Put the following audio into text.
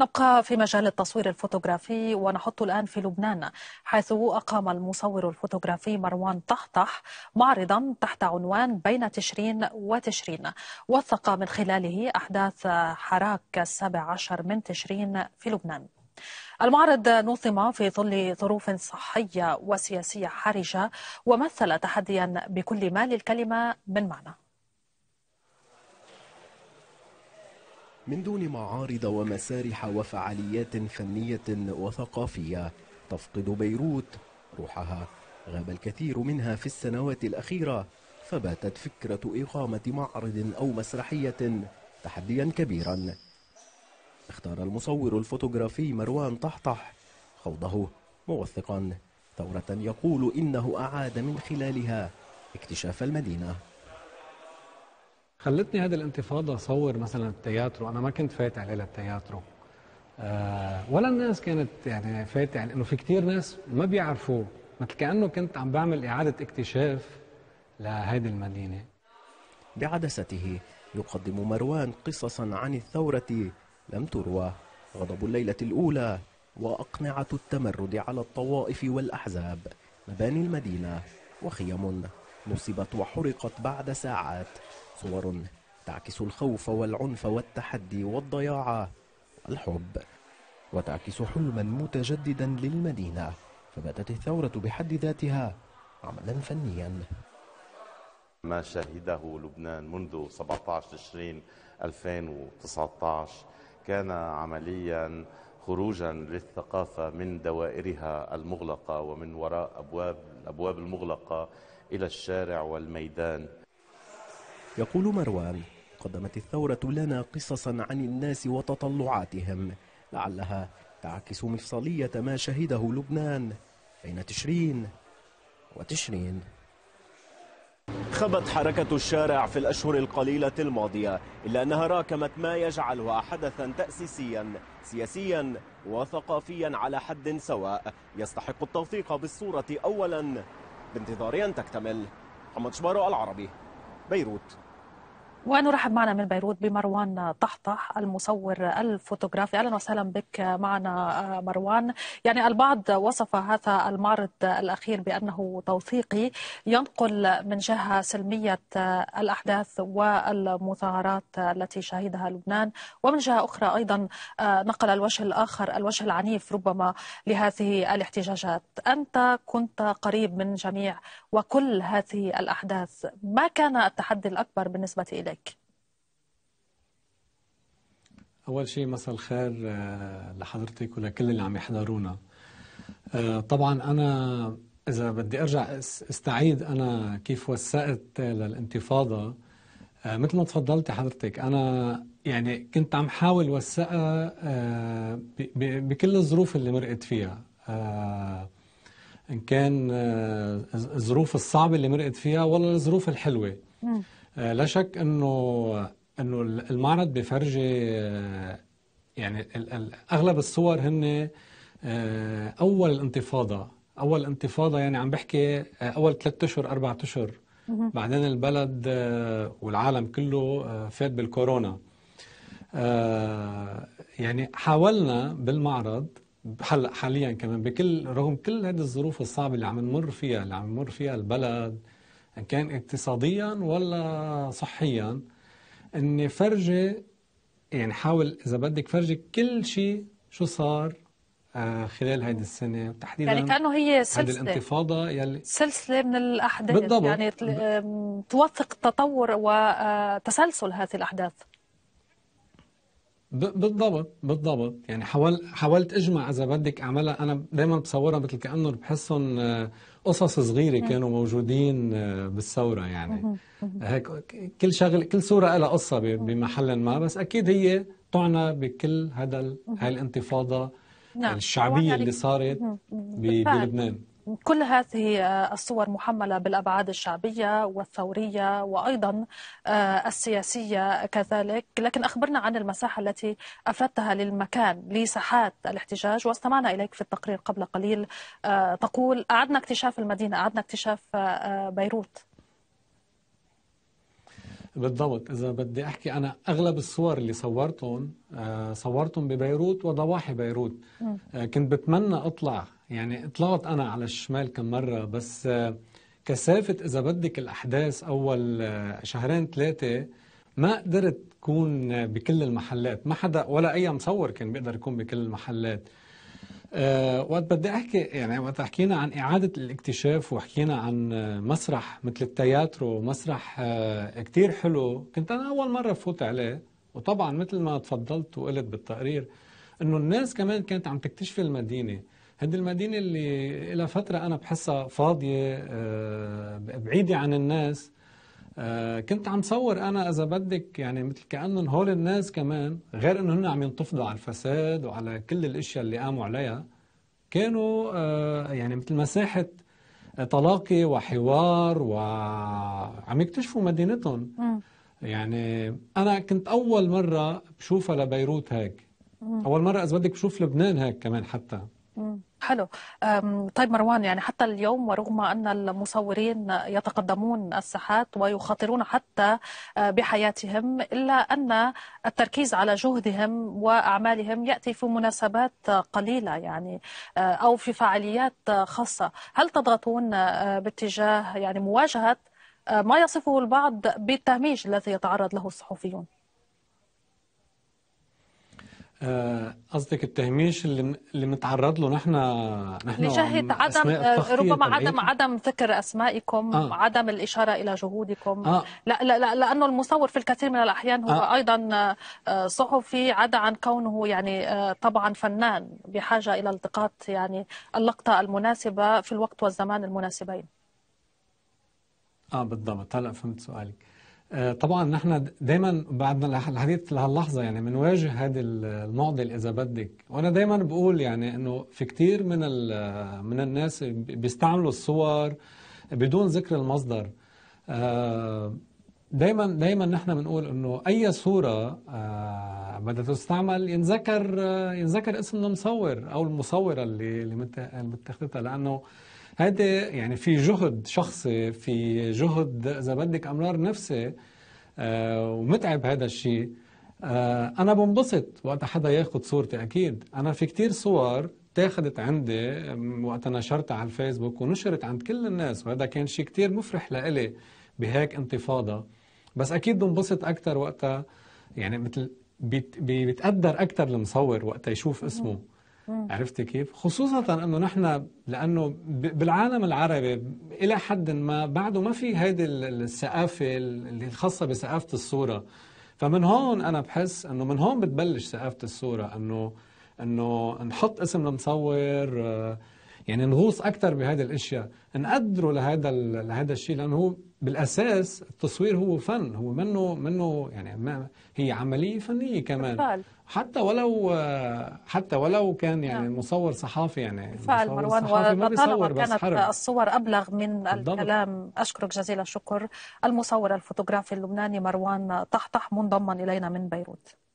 نبقى في مجال التصوير الفوتوغرافي ونحط الآن في لبنان حيث أقام المصور الفوتوغرافي مروان طحطح معرضا تحت عنوان بين تشرين وتشرين وثق من خلاله أحداث حراك السابع عشر من تشرين في لبنان المعرض نظم في ظل ظروف صحية وسياسية حرجة ومثل تحديا بكل ما للكلمة من معنى من دون معارض ومسارح وفعاليات فنية وثقافية تفقد بيروت روحها غاب الكثير منها في السنوات الأخيرة فباتت فكرة إقامة معرض أو مسرحية تحديا كبيرا اختار المصور الفوتوغرافي مروان طحطح خوضه موثقا ثورة يقول إنه أعاد من خلالها اكتشاف المدينة خلتني هذه الانتفاضة أصور مثلا التياترو أنا ما كنت فاتح على التياترو آه، ولا الناس كانت يعني فاتح لأنه في كثير ناس ما بيعرفوه مثل كأنه كنت عم بعمل إعادة اكتشاف لهذه المدينة بعدسته يقدم مروان قصصا عن الثورة لم تروى غضب الليلة الأولى وأقنعة التمرد على الطوائف والأحزاب مباني المدينة وخيم نصبت وحرقت بعد ساعات صور تعكس الخوف والعنف والتحدي والضياع والحب وتعكس حلما متجددا للمدينة فباتت الثورة بحد ذاتها عملا فنيا ما شهده لبنان منذ 17 تشرين 2019 كان عمليا خروجا للثقافة من دوائرها المغلقة ومن وراء أبواب الأبواب المغلقة إلى الشارع والميدان يقول مروان قدمت الثورة لنا قصصا عن الناس وتطلعاتهم لعلها تعكس مفصلية ما شهده لبنان بين تشرين وتشرين خبت حركة الشارع في الأشهر القليلة الماضية إلا أنها راكمت ما يجعلها حدثا تأسيسيا سياسيا وثقافيا على حد سواء يستحق التوثيق بالصورة أولا بانتظار أن تكتمل محمد شبارو العربي بيروت ونرحب معنا من بيروت بمروان طحطح المصور الفوتوغرافي اهلا وسهلا بك معنا آه، مروان يعني البعض وصف هذا المعرض الاخير بانه توثيقي ينقل من جهه سلميه آه، الاحداث والمظاهرات التي شهدها لبنان ومن جهه اخرى ايضا آه، نقل الوجه الاخر الوجه العنيف ربما لهذه الاحتجاجات انت كنت قريب من جميع وكل هذه الاحداث ما كان التحدي الاكبر بالنسبه اليك لك أول شيء مساء الخير آه، لحضرتك ولكل اللي عم يحضرونا آه، طبعا أنا إذا بدي أرجع استعيد أنا كيف وثقت للانتفاضة آه، مثل ما تفضلتي حضرتك أنا يعني كنت عم حاول وثقها بكل الظروف اللي مرقت فيها إن كان الظروف الصعبة اللي مرقت فيها ولا الظروف الحلوة آه، لا شك انه انه المعرض بفرجي آه، يعني اغلب الصور هن آه، اول الانتفاضه اول انتفاضه يعني عم بحكي اول ثلاثة اشهر اربع اشهر بعدين البلد والعالم كله فات بالكورونا يعني حاولنا بالمعرض هلا حاليا كمان بكل رغم كل هذه الظروف الصعبه اللي عم نمر فيها اللي عم نمر فيها البلد ان كان اقتصاديا ولا صحيا اني فرجي يعني حاول اذا بدك فرجي كل شيء شو صار آه، خلال هيدي السنة تحديدا يعني كأنه هي سلسلة الانتفاضة يلي سلسلة من الأحداث بالضبط يعني توثق التطور وتسلسل آه، هذه الأحداث بالضبط بالضبط يعني حاول حاولت اجمع اذا بدك اعملها انا دائما بصورها مثل كانه بحسهم آه، قصص صغيره كانوا موجودين آه، بالثوره يعني هيك كل شغل كل صوره لها قصه بمحل ما بس اكيد هي تعنى بكل هذا هاي الانتفاضه نعم. الشعبيه اللي صارت بلبنان كل هذه آه، الصور محملة بالأبعاد الشعبية والثورية وأيضا آه، السياسية كذلك لكن أخبرنا عن المساحة التي أفردتها للمكان لساحات الاحتجاج واستمعنا إليك في التقرير قبل قليل آه، تقول أعدنا اكتشاف المدينة أعدنا اكتشاف بيروت بالضبط إذا بدي أحكي أنا أغلب الصور اللي صورتهم صورتهم ببيروت وضواحي بيروت كنت بتمنى أطلع يعني طلعت أنا على الشمال كم مرة بس آه، كثافة إذا بدك الأحداث أول آه، شهرين ثلاثة ما قدرت تكون آه، بكل المحلات ما حدا ولا أي مصور كان بيقدر يكون بكل المحلات أه وقت بدي احكي يعني وقت حكينا عن اعاده الاكتشاف وحكينا عن مسرح مثل التياترو مسرح أه كتير حلو كنت انا اول مره فوت عليه وطبعا مثل ما تفضلت وقلت بالتقرير انه الناس كمان كانت عم تكتشف المدينه هذه المدينة اللي إلى فترة أنا بحسها فاضية آه، بعيدة عن الناس آه، كنت عم صور أنا إذا بدك يعني مثل كأنهم هول الناس كمان غير إنه هن عم ينتفضوا على الفساد وعلى كل الأشياء اللي قاموا عليها كانوا آه، يعني مثل مساحة تلاقي وحوار وعم يكتشفوا مدينتهم يعني أنا كنت أول مرة بشوفها لبيروت هيك أول مرة إذا بدك بشوف لبنان هيك كمان حتى حلو طيب مروان يعني حتى اليوم ورغم أن المصورين يتقدمون الساحات ويخاطرون حتى أه، بحياتهم إلا أن التركيز على جهدهم وأعمالهم يأتي في مناسبات قليلة يعني أه، أو في فعاليات خاصة هل تضغطون أه، باتجاه يعني مواجهة ما يصفه البعض بالتهميش الذي يتعرض له الصحفيون؟ آه، قصدك التهميش اللي اللي بنتعرض له نحن نحن لجهه عدم آه، ربما عدم عدم ذكر اسمائكم آه. عدم الاشاره الى جهودكم آه. لا, لا لا لانه المصور في الكثير من الاحيان هو آه. ايضا آه، صحفي عدا عن كونه يعني طبعا فنان بحاجه الى التقاط يعني اللقطه المناسبه في الوقت والزمان المناسبين اه بالضبط هلا فهمت سؤالك آه، طبعا نحن دايما بعد الحديث لهاللحظة يعني بنواجه هذه المعضلة إذا بدك وأنا دايما بقول يعني أنه في كتير من, من الناس بيستعملوا الصور بدون ذكر المصدر آه، دايما دايما نحن بنقول انه اي صوره آه، بدها تستعمل ينذكر ينذكر اسم المصور او المصوره اللي اللي متخذتها لانه هيدي يعني في جهد شخصي في جهد اذا بدك امرار نفسي آه ومتعب هذا الشيء آه انا بنبسط وقت حدا ياخذ صورتي اكيد انا في كتير صور تاخذت عندي وقت نشرتها على الفيسبوك ونشرت عند كل الناس وهذا كان شيء كتير مفرح لإلي بهيك انتفاضة بس أكيد بنبسط اكثر وقتها يعني مثل بيتقدر اكثر المصور وقت يشوف اسمه عرفت كيف؟ خصوصا انه نحن لانه بالعالم العربي الى حد ما بعده ما في هيدي الثقافه اللي الخاصه بثقافه الصوره فمن هون انا بحس انه من هون بتبلش ثقافه الصوره انه انه نحط اسم المصور آه، يعني نغوص اكثر بهذه الاشياء نقدره لهذا لهذا الشيء لانه هو بالاساس التصوير هو فن هو منه منه يعني ما هي عمليه فنيه كمان بالفعل. حتى ولو حتى ولو كان يعني نعم. مصور صحافي يعني بالفعل مروان وطالما كانت حرب. الصور ابلغ من بالضبط. الكلام اشكرك جزيل الشكر المصور الفوتوغرافي اللبناني مروان طحطح منضما الينا من بيروت